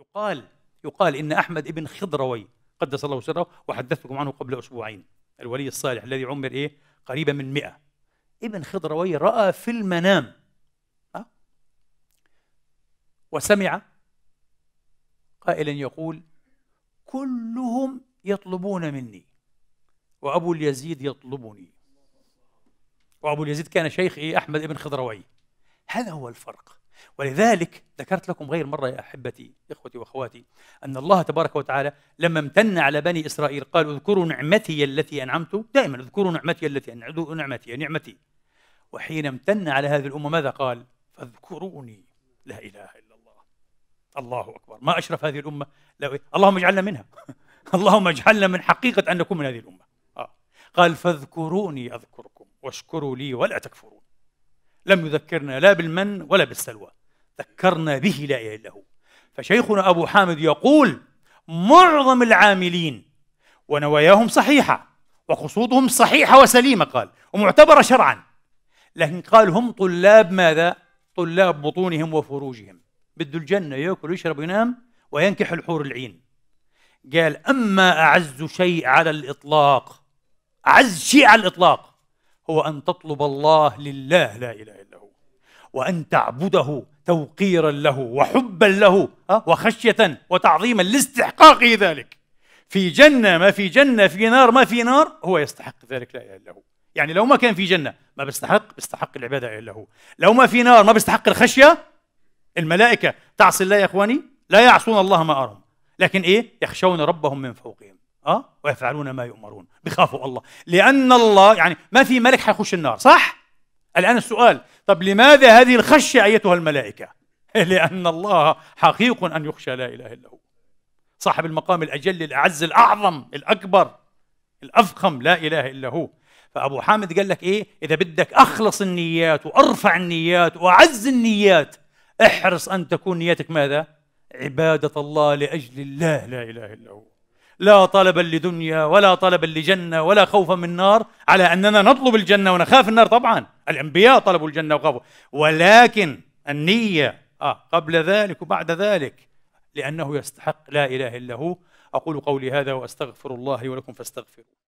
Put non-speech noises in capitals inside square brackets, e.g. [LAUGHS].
يقال يقال إن أحمد ابن خضروي قدس الله سره وحدثتكم عنه قبل أسبوعين الولي الصالح الذي عمر إيه قريبا من مئة ابن خضروي رأى في المنام أه؟ وسمع قائلا يقول كلهم يطلبون مني وأبو اليزيد يطلبني وأبو اليزيد كان شيخ إيه أحمد ابن خضروي هذا هو الفرق ولذلك ذكرت لكم غير مرة يا أحبتي إخوتي وأخواتي أن الله تبارك وتعالى لما امتن على بني إسرائيل قال اذكروا نعمتي التي أنعمت دائما اذكروا نعمتي التي أنعمت نعمتي يعني نعمتي وحين امتن على هذه الأمة ماذا قال فاذكروني لا إله إلا الله الله أكبر ما أشرف هذه الأمة لا اللهم اجعلنا منها [LAUGHS] اللهم اجعلنا من حقيقة أن نكون من هذه الأمة آه. قال فاذكروني أذكركم واشكروا لي ولا تكفرون لم يذكرنا لا بالمن ولا بالسلوى ذكرنا به لا إله إلا هو فشيخنا أبو حامد يقول معظم العاملين ونواياهم صحيحة وقصودهم صحيحة وسليمة قال ومعتبرة شرعا لكن قال هم طلاب ماذا؟ طلاب بطونهم وفروجهم بده الجنة يأكل ويشرب وينام وينكح الحور العين قال أما أعز شيء على الإطلاق أعز شيء على الإطلاق هو أن تطلب الله لله لا إله إلا هو وأن تعبده توقيرا له وحبا له وخشية وتعظيما لاستحقاقه ذلك في جنة ما في جنة في نار ما في نار هو يستحق ذلك لا إله إلا هو يعني لو ما كان في جنة ما بيستحق بيستحق العبادة إلا هو لو ما في نار ما بيستحق الخشية الملائكة تعصي الله يا إخواني لا يعصون الله ما أرهم لكن إيه يخشون ربهم من فوقهم اه ويفعلون ما يؤمرون بخافوا الله لان الله يعني ما في ملك حيخش النار صح الان السؤال طب لماذا هذه الخشيه ايتها الملائكه [LAUGHS] لان الله حقيق ان يخشى لا اله الا هو صاحب المقام الاجل الاعز الاعظم الاكبر الافخم لا اله الا هو فابو حامد قال لك ايه اذا بدك اخلص النيات وارفع النيات واعز النيات احرص ان تكون نيتك ماذا عباده الله لاجل الله لا اله الا هو لا طلبا لدنيا ولا طلبا لجنه ولا خوفا من نار على اننا نطلب الجنه ونخاف النار طبعا الانبياء طلبوا الجنه وخافوا ولكن النيه آه قبل ذلك وبعد ذلك لانه يستحق لا اله الا هو اقول قولي هذا واستغفر الله ولكم فاستغفروه